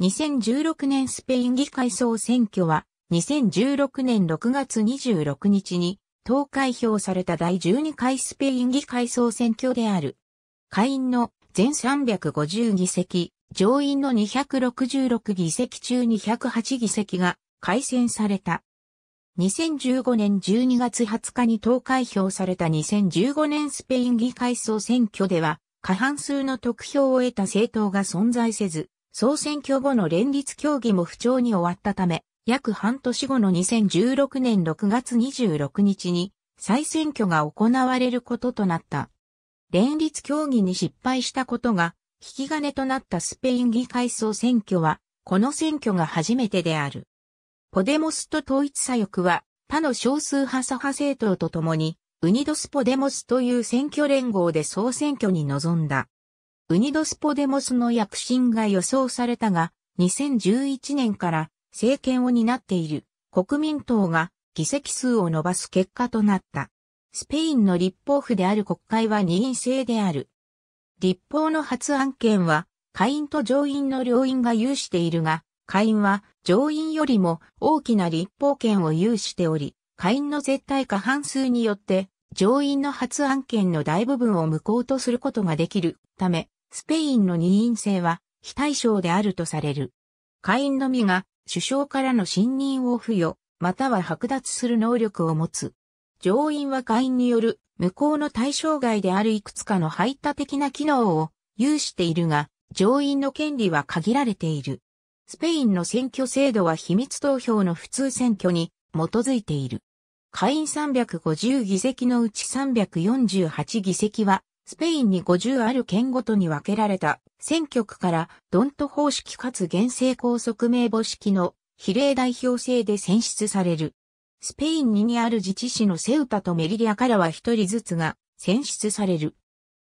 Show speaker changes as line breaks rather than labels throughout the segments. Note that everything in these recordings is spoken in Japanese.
2016年スペイン議会総選挙は、2016年6月26日に、投開票された第12回スペイン議会総選挙である。下院の全350議席、上院の266議席中208議席が改選された。2015年12月20日に投開票された2015年スペイン議会総選挙では、過半数の得票を得た政党が存在せず、総選挙後の連立協議も不調に終わったため、約半年後の2016年6月26日に再選挙が行われることとなった。連立協議に失敗したことが引き金となったスペイン議会総選挙は、この選挙が初めてである。ポデモスと統一左翼は他の少数派左派政党と共に、ウニドスポデモスという選挙連合で総選挙に臨んだ。ウニドスポデモスの躍進が予想されたが、2011年から政権を担っている国民党が議席数を伸ばす結果となった。スペインの立法府である国会は二院制である。立法の発案権は、下院と上院の両院が有しているが、下院は上院よりも大きな立法権を有しており、下院の絶対過半数によって、上院の発案権の大部分を無効とすることができるため、スペインの二院制は非対称であるとされる。会員のみが首相からの信任を付与、または剥奪する能力を持つ。上院は会員による無効の対象外であるいくつかの排他的な機能を有しているが、上院の権利は限られている。スペインの選挙制度は秘密投票の普通選挙に基づいている。会員350議席のうち348議席はスペインに50ある県ごとに分けられた選挙区からドント方式かつ厳正高速名簿式の比例代表制で選出される。スペイン2にある自治市のセウタとメリリアからは1人ずつが選出される。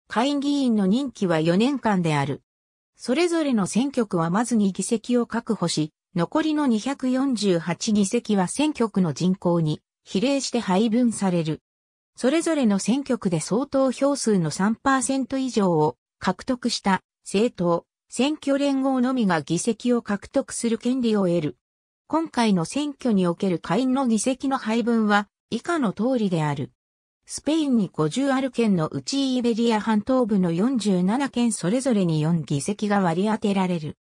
会議員の任期は4年間である。それぞれの選挙区はまずに議席を確保し、残りの248議席は選挙区の人口に比例して配分される。それぞれの選挙区で相当票数の3%以上を獲得した政党、選挙連合のみが議席を獲得する権利を得る。今回の選挙における下院の議席の配分は以下の通りである。スペインに50ある県のうちイベリア半島部の47県それぞれに4議席が割り当てられる。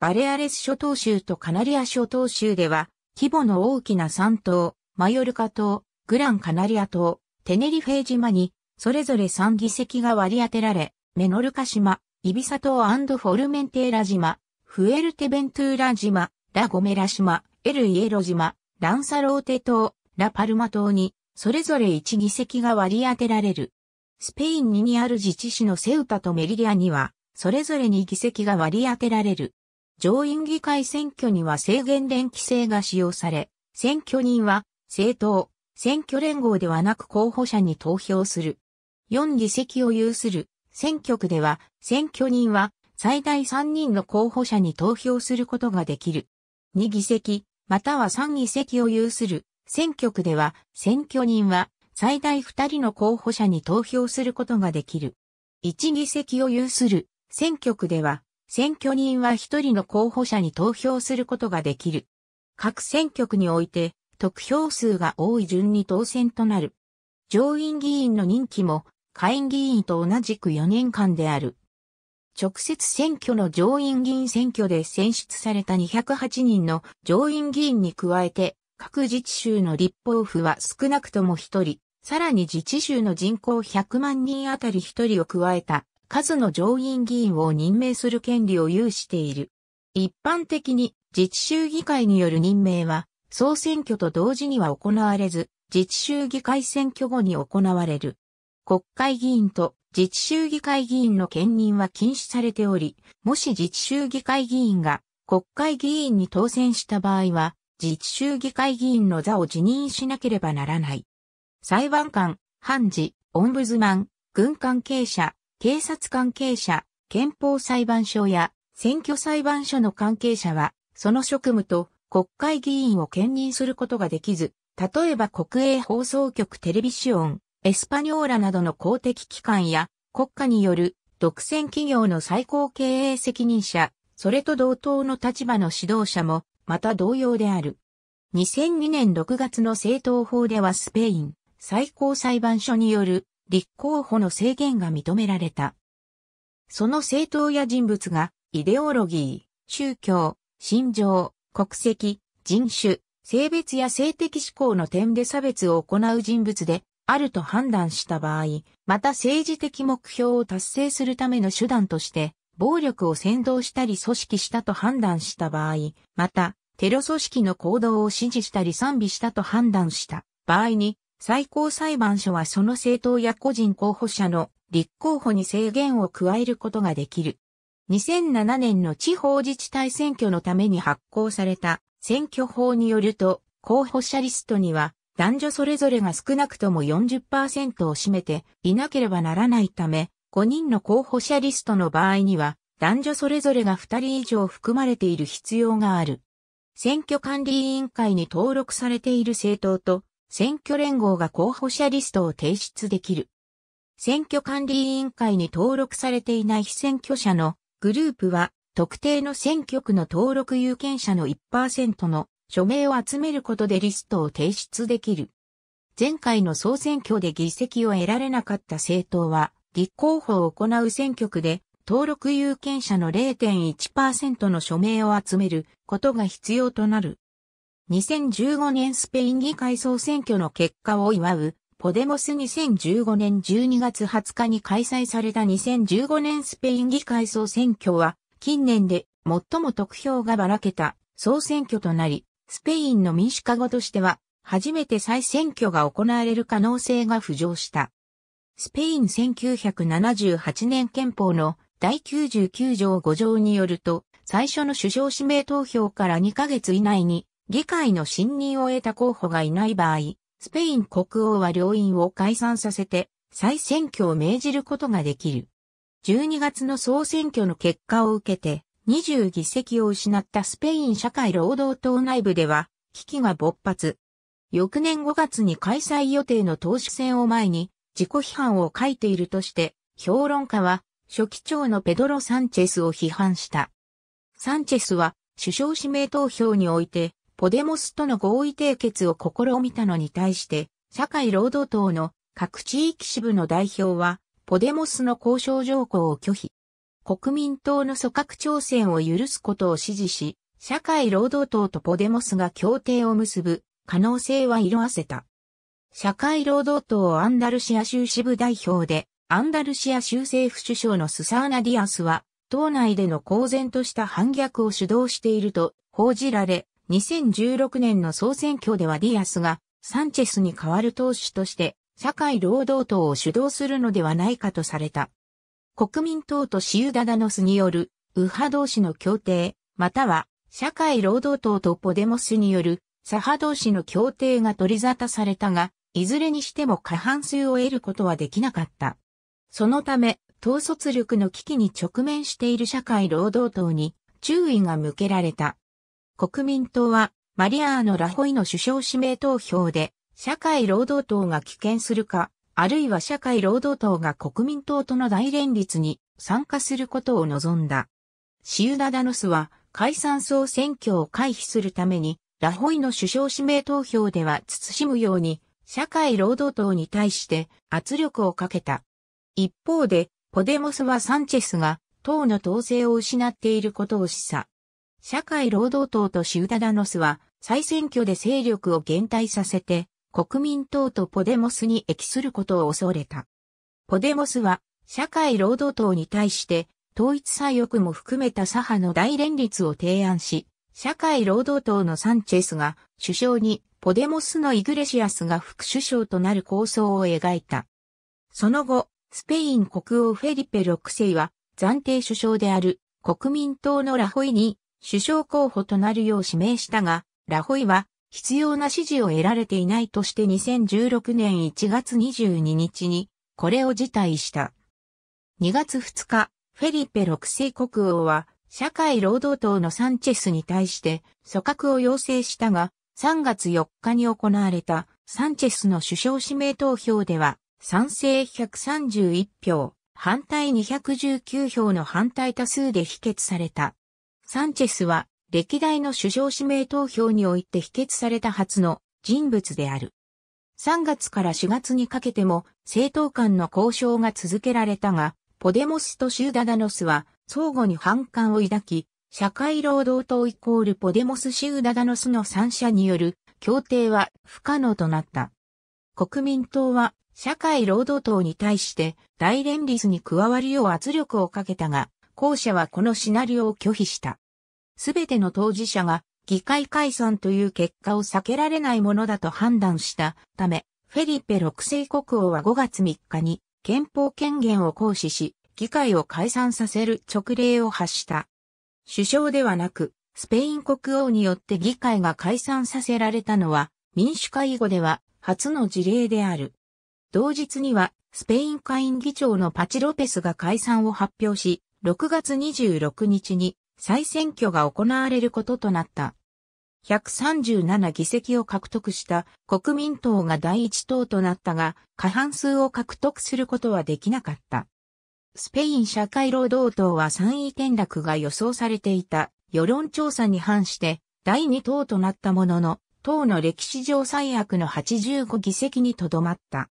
バレアレス諸島州とカナリア諸島州では規模の大きな3島、マヨルカ島、グランカナリア島、テネリフェ島に、それぞれ3議席が割り当てられ、メノルカ島、イビサ島フォルメンテーラ島、フエルテベントゥーラ島、ラゴメラ島、エルイエロ島、ランサローテ島、ラパルマ島に、それぞれ1議席が割り当てられる。スペインににある自治市のセウタとメリリアには、それぞれに議席が割り当てられる。上院議会選挙には制限連規制が使用され、選挙人は政党、選挙連合ではなく候補者に投票する。4議席を有する選挙区では、選挙人は最大3人の候補者に投票することができる。2議席、または3議席を有する選挙区では、選挙人は最大2人の候補者に投票することができる。1議席を有する選挙区では、選挙人は1人の候補者に投票することができる。各選挙区において、得票数が多い順に当選となる。上院議員の任期も下院議員と同じく4年間である。直接選挙の上院議員選挙で選出された208人の上院議員に加えて、各自治州の立法府は少なくとも1人、さらに自治州の人口100万人あたり1人を加えた数の上院議員を任命する権利を有している。一般的に自治州議会による任命は総選挙と同時には行われず、自治州議会選挙後に行われる。国会議員と自治州議会議員の兼任は禁止されており、もし自治州議会議員が国会議員に当選した場合は、自治州議会議員の座を辞任しなければならない。裁判官、判事、オンブズマン、軍関係者、警察関係者、憲法裁判所や選挙裁判所の関係者は、その職務と国会議員を兼任することができず、例えば国営放送局テレビシオン、エスパニョーラなどの公的機関や国家による独占企業の最高経営責任者、それと同等の立場の指導者も、また同様である。2002年6月の政党法ではスペイン最高裁判所による立候補の制限が認められた。その政党や人物がイデオロギー、宗教、信条、国籍、人種、性別や性的指向の点で差別を行う人物であると判断した場合、また政治的目標を達成するための手段として、暴力を先導したり組織したと判断した場合、また、テロ組織の行動を支持したり賛美したと判断した場合に、最高裁判所はその政党や個人候補者の立候補に制限を加えることができる。2007年の地方自治体選挙のために発行された選挙法によると、候補者リストには男女それぞれが少なくとも40%を占めていなければならないため、5人の候補者リストの場合には、男女それぞれが2人以上含まれている必要がある。選挙管理委員会に登録されている政党と選挙連合が候補者リストを提出できる。選挙管理委員会に登録されていない非選挙者のグループは特定の選挙区の登録有権者の1%の署名を集めることでリストを提出できる。前回の総選挙で議席を得られなかった政党は、立候補を行う選挙区で、登録有権者の0.1%の署名を集めることが必要となる。2015年スペイン議会総選挙の結果を祝うポデモス2015年12月20日に開催された2015年スペイン議会総選挙は、近年で最も得票がばらけた総選挙となり、スペインの民主化後としては、初めて再選挙が行われる可能性が浮上した。スペイン1978年憲法の第99条5条によると、最初の首相指名投票から2ヶ月以内に議会の信任を得た候補がいない場合、スペイン国王は両院を解散させて、再選挙を命じることができる。12月の総選挙の結果を受けて、20議席を失ったスペイン社会労働党内部では、危機が勃発。翌年5月に開催予定の党首選を前に、自己批判を書いているとして、評論家は、初期長のペドロ・サンチェスを批判した。サンチェスは、首相指名投票において、ポデモスとの合意締結を試みたのに対して、社会労働党の各地域支部の代表は、ポデモスの交渉条項を拒否。国民党の組閣挑戦を許すことを支持し、社会労働党とポデモスが協定を結ぶ可能性は色あせた。社会労働党アンダルシア州支部代表で、アンダルシア州政府首相のスサーナ・ディアスは、党内での公然とした反逆を主導していると報じられ、2016年の総選挙ではディアスがサンチェスに代わる党首として社会労働党を主導するのではないかとされた。国民党とシウダダノスによる右派同士の協定、または社会労働党とポデモスによる左派同士の協定が取り沙汰されたが、いずれにしても過半数を得ることはできなかった。そのため、統率力の危機に直面している社会労働党に注意が向けられた。国民党は、マリアーノ・ラホイの首相指名投票で、社会労働党が棄権するか、あるいは社会労働党が国民党との大連立に参加することを望んだ。シウダダノスは解散総選挙を回避するために、ラホイの首相指名投票では慎むように、社会労働党に対して圧力をかけた。一方で、ポデモスはサンチェスが党の統制を失っていることを示唆。社会労働党とシウダダノスは、再選挙で勢力を減退させて、国民党とポデモスに益することを恐れた。ポデモスは、社会労働党に対して、統一左翼も含めた左派の大連立を提案し、社会労働党のサンチェスが首相にポデモスのイグレシアスが副首相となる構想を描いた。その後、スペイン国王フェリペ6世は暫定首相である国民党のラホイに首相候補となるよう指名したが、ラホイは必要な支持を得られていないとして2016年1月22日にこれを辞退した。2月2日、フェリペ6世国王は社会労働党のサンチェスに対して組閣を要請したが、3月4日に行われたサンチェスの首相指名投票では、賛成131票、反対219票の反対多数で否決された。サンチェスは歴代の首相指名投票において否決された初の人物である。3月から4月にかけても政党間の交渉が続けられたが、ポデモスとシューダダノスは相互に反感を抱き、社会労働党イコールポデモスシューダダノスの三者による協定は不可能となった。国民党は社会労働党に対して大連立に加わるよう圧力をかけたが、後者はこのシナリオを拒否した。すべての当事者が議会解散という結果を避けられないものだと判断したため、フェリペ6世国王は5月3日に憲法権限を行使し、議会を解散させる直令を発した。首相ではなく、スペイン国王によって議会が解散させられたのは、民主会後では初の事例である。同日には、スペイン会員議長のパチ・ロペスが解散を発表し、6月26日に再選挙が行われることとなった。137議席を獲得した国民党が第一党となったが、過半数を獲得することはできなかった。スペイン社会労働党は3位転落が予想されていた世論調査に反して第2党となったものの、党の歴史上最悪の85議席にとどまった。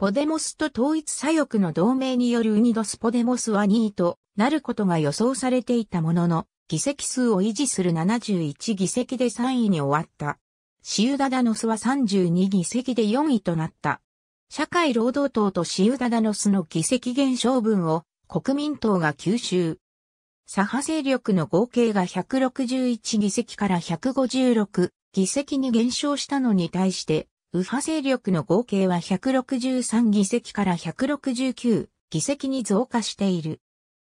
ポデモスと統一左翼の同盟によるウニドスポデモスは2位となることが予想されていたものの、議席数を維持する71議席で3位に終わった。シウダダノスは32議席で4位となった。社会労働党とシウダダノスの議席減少分を国民党が吸収。左派勢力の合計が161議席から156議席に減少したのに対して、右派勢力の合計は163議席から169議席に増加している。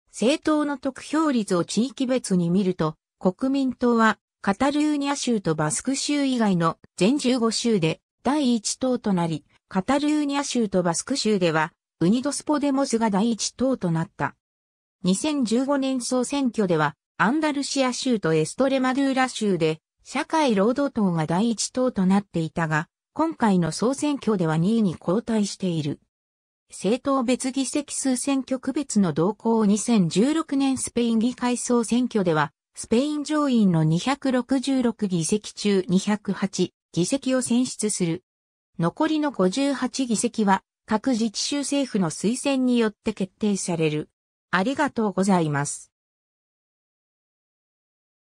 政党の得票率を地域別に見ると、国民党はカタルーニャ州とバスク州以外の全15州で第1党となり、カタルーニャ州とバスク州ではウニドスポデモスが第1党となった。2015年総選挙ではアンダルシア州とエストレマドゥーラ州で社会労働党が第1党となっていたが、今回の総選挙では2位に交代している。政党別議席数選挙区別の動向を2016年スペイン議会総選挙では、スペイン上院の266議席中208議席を選出する。残りの58議席は各自治州政府の推薦によって決定される。ありがとうございます。